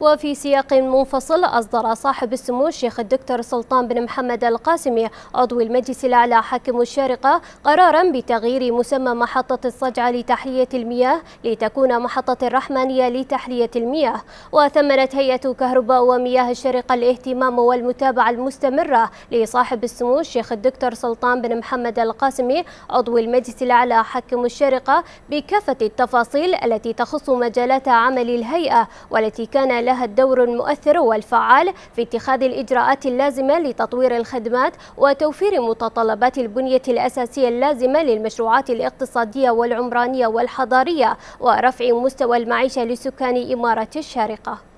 وفي سياق منفصل أصدر صاحب السمو الشيخ الدكتور سلطان بن محمد القاسمي عضو المجلس الأعلى حاكم الشارقة قرارا بتغيير مسمى محطة الصجعة لتحلية المياه لتكون محطة الرحمنية لتحلية المياه وثمنت هيئة كهرباء ومياه الشارقة الاهتمام والمتابعة المستمرة لصاحب السمو الشيخ الدكتور سلطان بن محمد القاسمي عضو المجلس الأعلى حاكم الشارقة بكافة التفاصيل التي تخص مجالات عمل الهيئة والتي كان لها الدور المؤثر والفعال في اتخاذ الإجراءات اللازمة لتطوير الخدمات وتوفير متطلبات البنية الأساسية اللازمة للمشروعات الاقتصادية والعمرانية والحضارية ورفع مستوى المعيشة لسكان إمارة الشارقة